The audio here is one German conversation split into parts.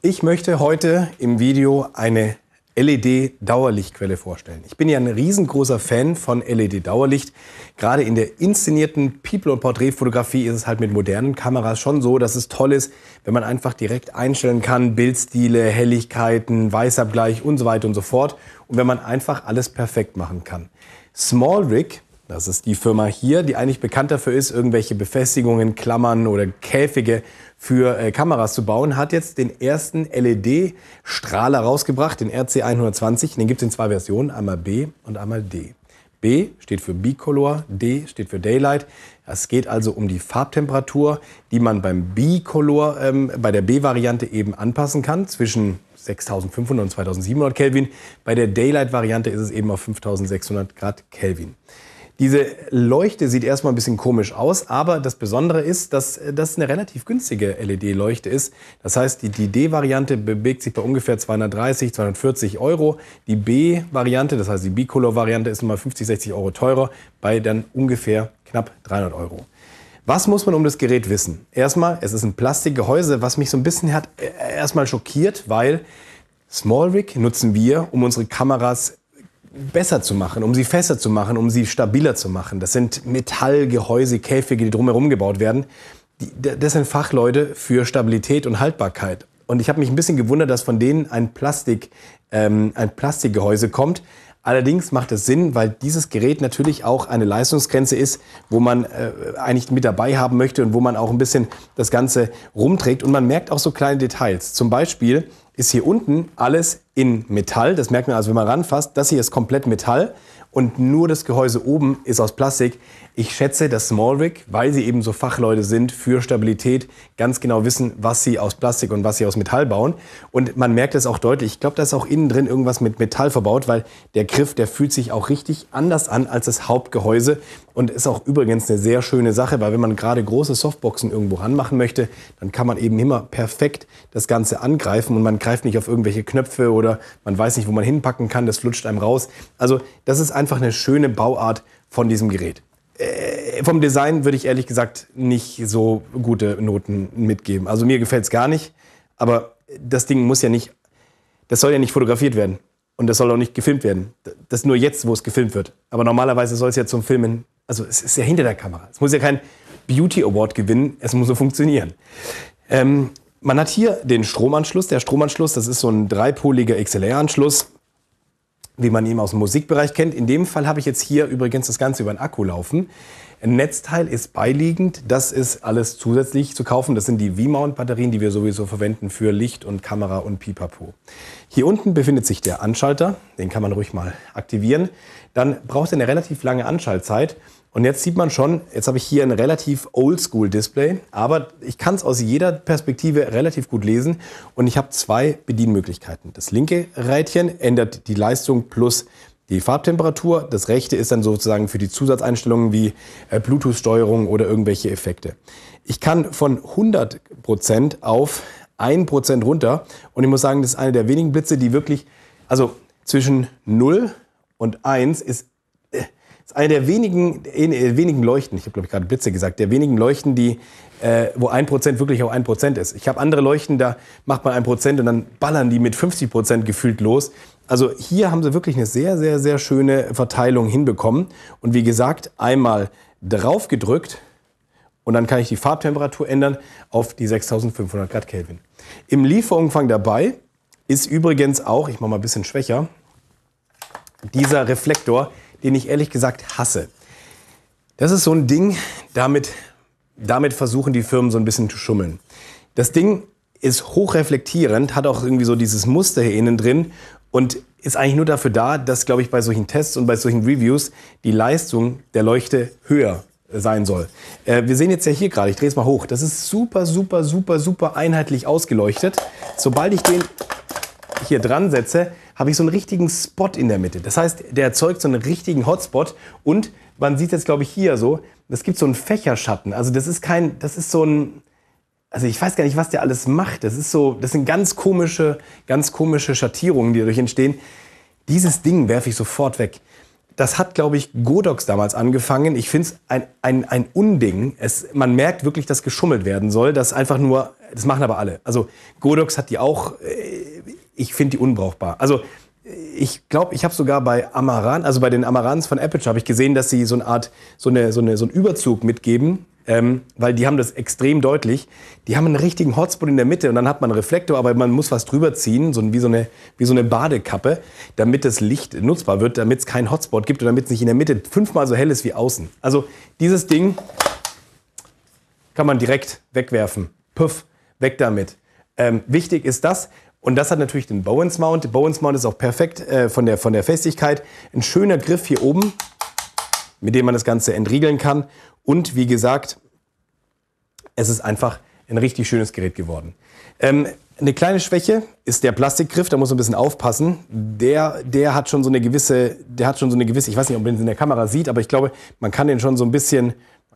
Ich möchte heute im Video eine LED-Dauerlichtquelle vorstellen. Ich bin ja ein riesengroßer Fan von LED-Dauerlicht. Gerade in der inszenierten People- und Porträtfotografie ist es halt mit modernen Kameras schon so, dass es toll ist, wenn man einfach direkt einstellen kann, Bildstile, Helligkeiten, Weißabgleich und so weiter und so fort. Und wenn man einfach alles perfekt machen kann. Small Rig das ist die Firma hier, die eigentlich bekannt dafür ist, irgendwelche Befestigungen, Klammern oder Käfige für äh, Kameras zu bauen, hat jetzt den ersten LED-Strahler rausgebracht, den RC120. Den gibt es in zwei Versionen, einmal B und einmal D. B steht für Bicolor, D steht für Daylight. Es geht also um die Farbtemperatur, die man beim Bicolor, ähm, bei der B-Variante eben anpassen kann, zwischen 6500 und 2700 Kelvin. Bei der Daylight-Variante ist es eben auf 5600 Grad Kelvin. Diese Leuchte sieht erstmal ein bisschen komisch aus, aber das Besondere ist, dass äh, das eine relativ günstige LED-Leuchte ist. Das heißt, die, die D-Variante bewegt sich bei ungefähr 230, 240 Euro. Die B-Variante, das heißt die Bicolor-Variante, ist nochmal 50, 60 Euro teurer, bei dann ungefähr knapp 300 Euro. Was muss man um das Gerät wissen? Erstmal, es ist ein Plastikgehäuse, was mich so ein bisschen hat äh, erstmal schockiert, weil Small nutzen wir, um unsere Kameras besser zu machen, um sie fester zu machen, um sie stabiler zu machen. Das sind Metallgehäuse, Käfige, die drumherum gebaut werden. Das sind Fachleute für Stabilität und Haltbarkeit. Und ich habe mich ein bisschen gewundert, dass von denen ein, Plastik, ähm, ein Plastikgehäuse kommt. Allerdings macht es Sinn, weil dieses Gerät natürlich auch eine Leistungsgrenze ist, wo man äh, eigentlich mit dabei haben möchte und wo man auch ein bisschen das Ganze rumträgt. Und man merkt auch so kleine Details. Zum Beispiel ist hier unten alles in Metall. Das merkt man also, wenn man ranfasst. Das hier ist komplett Metall und nur das Gehäuse oben ist aus Plastik. Ich schätze, dass Smallwick, weil sie eben so Fachleute sind für Stabilität, ganz genau wissen, was sie aus Plastik und was sie aus Metall bauen. Und man merkt es auch deutlich. Ich glaube, da ist auch innen drin irgendwas mit Metall verbaut, weil der Griff, der fühlt sich auch richtig anders an als das Hauptgehäuse. Und ist auch übrigens eine sehr schöne Sache, weil wenn man gerade große Softboxen irgendwo ranmachen möchte, dann kann man eben immer perfekt das Ganze angreifen und man greift nicht auf irgendwelche Knöpfe oder man weiß nicht, wo man hinpacken kann, das flutscht einem raus. Also das ist einfach eine schöne Bauart von diesem Gerät. Äh, vom Design würde ich ehrlich gesagt nicht so gute Noten mitgeben. Also mir gefällt es gar nicht, aber das Ding muss ja nicht, das soll ja nicht fotografiert werden und das soll auch nicht gefilmt werden. Das ist nur jetzt, wo es gefilmt wird. Aber normalerweise soll es ja zum Filmen, also es ist ja hinter der Kamera. Es muss ja kein Beauty Award gewinnen, es muss so funktionieren. Ähm, man hat hier den Stromanschluss. Der Stromanschluss, das ist so ein dreipoliger XLR-Anschluss wie man ihn aus dem Musikbereich kennt. In dem Fall habe ich jetzt hier übrigens das Ganze über einen Akku laufen. Ein Netzteil ist beiliegend. Das ist alles zusätzlich zu kaufen. Das sind die V-Mount-Batterien, die wir sowieso verwenden für Licht und Kamera und Pipapo. Hier unten befindet sich der Anschalter. Den kann man ruhig mal aktivieren. Dann braucht er eine relativ lange Anschaltzeit. Und jetzt sieht man schon, jetzt habe ich hier ein relativ Oldschool-Display, aber ich kann es aus jeder Perspektive relativ gut lesen und ich habe zwei Bedienmöglichkeiten. Das linke Rädchen ändert die Leistung plus die Farbtemperatur. Das rechte ist dann sozusagen für die Zusatzeinstellungen wie äh, Bluetooth-Steuerung oder irgendwelche Effekte. Ich kann von 100% auf 1% runter und ich muss sagen, das ist eine der wenigen Blitze, die wirklich, also zwischen 0 und 1 ist ist eine der wenigen, äh, wenigen Leuchten, ich habe glaube ich gerade Blitze gesagt, der wenigen Leuchten, die, äh, wo ein Prozent wirklich auch ein Prozent ist. Ich habe andere Leuchten, da macht man ein Prozent und dann ballern die mit 50 Prozent gefühlt los. Also hier haben sie wirklich eine sehr, sehr, sehr schöne Verteilung hinbekommen. Und wie gesagt, einmal drauf gedrückt und dann kann ich die Farbtemperatur ändern auf die 6500 Grad Kelvin. Im Lieferumfang dabei ist übrigens auch, ich mache mal ein bisschen schwächer, dieser Reflektor, den ich ehrlich gesagt hasse. Das ist so ein Ding, damit, damit versuchen die Firmen so ein bisschen zu schummeln. Das Ding ist hochreflektierend, hat auch irgendwie so dieses Muster hier innen drin und ist eigentlich nur dafür da, dass, glaube ich, bei solchen Tests und bei solchen Reviews die Leistung der Leuchte höher sein soll. Äh, wir sehen jetzt ja hier gerade, ich drehe es mal hoch, das ist super, super, super, super einheitlich ausgeleuchtet. Sobald ich den hier dran setze, habe ich so einen richtigen Spot in der Mitte. Das heißt, der erzeugt so einen richtigen Hotspot und man sieht jetzt, glaube ich, hier so, es gibt so einen Fächerschatten. Also das ist kein, das ist so ein, also ich weiß gar nicht, was der alles macht. Das ist so, das sind ganz komische, ganz komische Schattierungen, die dadurch entstehen. Dieses Ding werfe ich sofort weg. Das hat, glaube ich, Godox damals angefangen. Ich finde es ein, ein, ein Unding. Es, man merkt wirklich, dass geschummelt werden soll. Das einfach nur, das machen aber alle. Also Godox hat die auch, äh, ich finde die unbrauchbar. Also ich glaube, ich habe sogar bei Amaran, also bei den Amarans von Aperture, habe ich gesehen, dass sie so eine Art, so, eine, so, eine, so einen Überzug mitgeben ähm, weil die haben das extrem deutlich. Die haben einen richtigen Hotspot in der Mitte und dann hat man einen Reflektor, aber man muss was drüber ziehen, so wie, so eine, wie so eine Badekappe, damit das Licht nutzbar wird, damit es keinen Hotspot gibt und damit es nicht in der Mitte fünfmal so hell ist wie außen. Also dieses Ding kann man direkt wegwerfen. Puff, weg damit. Ähm, wichtig ist das, und das hat natürlich den Bowens Mount. Der Bowens Mount ist auch perfekt äh, von, der, von der Festigkeit. Ein schöner Griff hier oben, mit dem man das Ganze entriegeln kann. Und wie gesagt, es ist einfach ein richtig schönes Gerät geworden. Ähm, eine kleine Schwäche ist der Plastikgriff, da muss man ein bisschen aufpassen. Der, der hat schon so eine gewisse, der hat schon so eine gewisse, ich weiß nicht, ob man den in der Kamera sieht, aber ich glaube, man kann den schon so ein bisschen,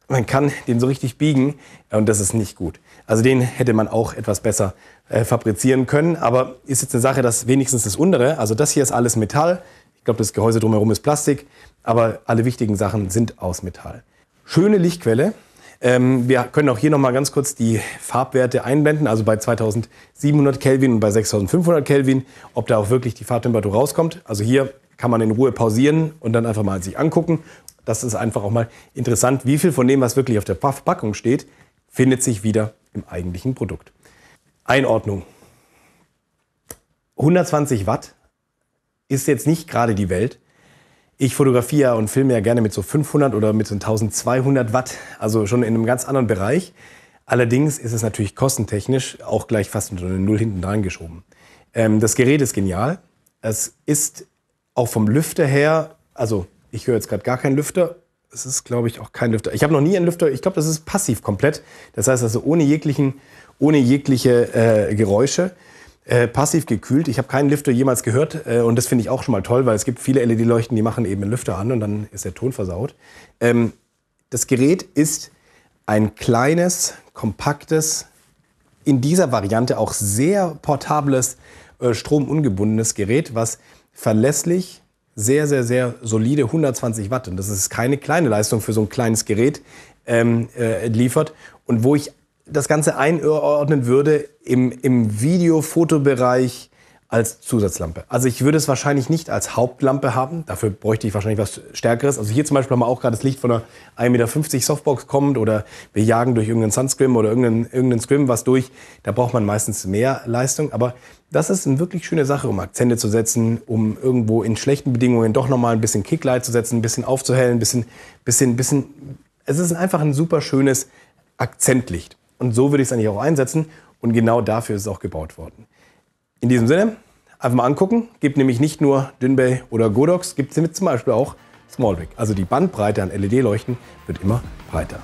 man kann den so richtig biegen und das ist nicht gut. Also den hätte man auch etwas besser äh, fabrizieren können, aber ist jetzt eine Sache, dass wenigstens das untere, also das hier ist alles Metall, ich glaube, das Gehäuse drumherum ist Plastik, aber alle wichtigen Sachen sind aus Metall. Schöne Lichtquelle. Ähm, wir können auch hier nochmal ganz kurz die Farbwerte einblenden, also bei 2700 Kelvin und bei 6500 Kelvin, ob da auch wirklich die Farbtemperatur rauskommt. Also hier kann man in Ruhe pausieren und dann einfach mal sich angucken. Das ist einfach auch mal interessant, wie viel von dem, was wirklich auf der Verpackung steht, findet sich wieder im eigentlichen Produkt. Einordnung. 120 Watt ist jetzt nicht gerade die Welt, ich fotografiere und filme ja gerne mit so 500 oder mit so 1200 Watt, also schon in einem ganz anderen Bereich. Allerdings ist es natürlich kostentechnisch auch gleich fast unter eine Null hinten dran geschoben. Ähm, das Gerät ist genial. Es ist auch vom Lüfter her, also ich höre jetzt gerade gar keinen Lüfter. Es ist, glaube ich, auch kein Lüfter. Ich habe noch nie einen Lüfter. Ich glaube, das ist passiv komplett. Das heißt also ohne jeglichen, ohne jegliche äh, Geräusche. Äh, passiv gekühlt. Ich habe keinen Lifter jemals gehört äh, und das finde ich auch schon mal toll, weil es gibt viele LED-Leuchten, die machen eben einen Lüfter an und dann ist der Ton versaut. Ähm, das Gerät ist ein kleines, kompaktes, in dieser Variante auch sehr portables, äh, stromungebundenes Gerät, was verlässlich sehr, sehr, sehr solide 120 Watt, und das ist keine kleine Leistung für so ein kleines Gerät, ähm, äh, liefert und wo ich das Ganze einordnen würde im, im Video-Fotobereich als Zusatzlampe. Also ich würde es wahrscheinlich nicht als Hauptlampe haben. Dafür bräuchte ich wahrscheinlich was Stärkeres. Also hier zum Beispiel haben wir auch gerade das Licht von einer 1,50 Meter Softbox kommt oder wir jagen durch irgendeinen Sunscrim oder irgendeinen, irgendeinen Scrim was durch. Da braucht man meistens mehr Leistung. Aber das ist eine wirklich schöne Sache, um Akzente zu setzen, um irgendwo in schlechten Bedingungen doch nochmal ein bisschen Kicklight zu setzen, ein bisschen aufzuhellen, ein bisschen, bisschen, bisschen. Es ist einfach ein super schönes Akzentlicht. Und so würde ich es eigentlich auch einsetzen. Und genau dafür ist es auch gebaut worden. In diesem Sinne, einfach mal angucken. Gibt nämlich nicht nur Dinbay oder Godox, gibt es zum Beispiel auch Smallwick. Also die Bandbreite an LED-Leuchten wird immer breiter.